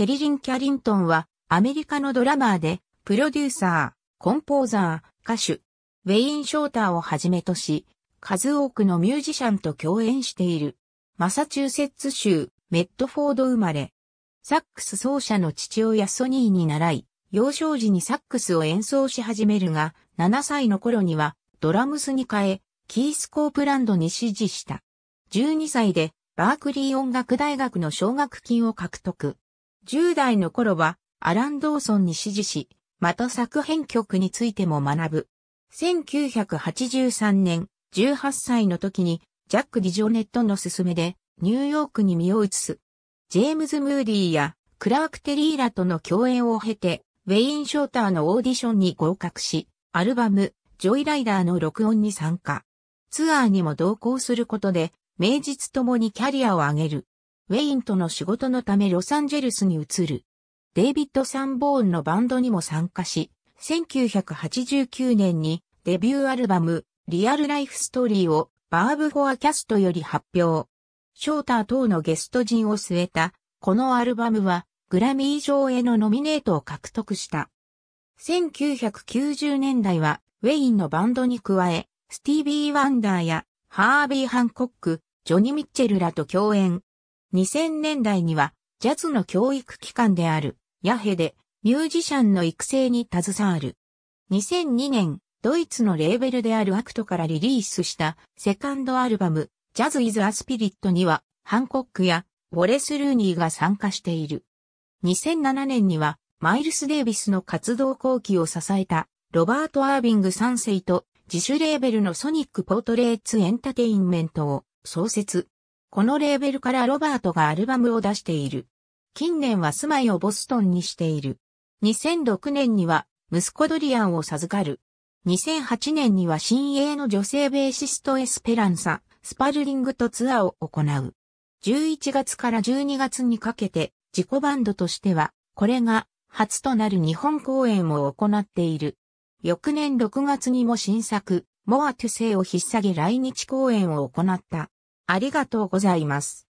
テリリン・キャリントンは、アメリカのドラマーで、プロデューサー、コンポーザー、歌手、ウェイン・ショーターをはじめとし、数多くのミュージシャンと共演している。マサチューセッツ州、メットフォード生まれ。サックス奏者の父親ソニーに習い、幼少時にサックスを演奏し始めるが、7歳の頃にはドラムスに変え、キース・コープランドに支持した。12歳でバークリー音楽大学の奨学金を獲得。10代の頃は、アラン・ドーソンに支持し、また作編曲についても学ぶ。1983年、18歳の時に、ジャック・ディジョネットの勧めで、ニューヨークに身を移す。ジェームズ・ムーディーや、クラーク・テリーラとの共演を経て、ウェイン・ショーターのオーディションに合格し、アルバム、ジョイライダーの録音に参加。ツアーにも同行することで、名実ともにキャリアを上げる。ウェインとの仕事のためロサンゼルスに移る。デイビッド・サンボーンのバンドにも参加し、1989年にデビューアルバム、リアルライフストーリーをバーブ・フォアキャストより発表。ショーター等のゲスト陣を据えた、このアルバムはグラミー賞へのノミネートを獲得した。1990年代はウェインのバンドに加え、スティービー・ワンダーやハービー・ハンコック、ジョニ・ミッチェルらと共演、2000年代には、ジャズの教育機関である、ヤヘで、ミュージシャンの育成に携わる。2002年、ドイツのレーベルであるアクトからリリースした、セカンドアルバム、ジャズ・イズ・アスピリットには、ハンコックや、ウォレス・ルーニーが参加している。2007年には、マイルス・デイビスの活動後期を支えた、ロバート・アービング3世と、自主レーベルのソニック・ポートレーツ・エンタテインメントを創設。このレーベルからロバートがアルバムを出している。近年は住まいをボストンにしている。2006年には息子ドリアンを授かる。2008年には新鋭の女性ベーシストエスペランサ、スパルリングとツアーを行う。11月から12月にかけて自己バンドとしては、これが初となる日本公演を行っている。翌年6月にも新作、モアトゥセイを引っ提げ来日公演を行った。ありがとうございます。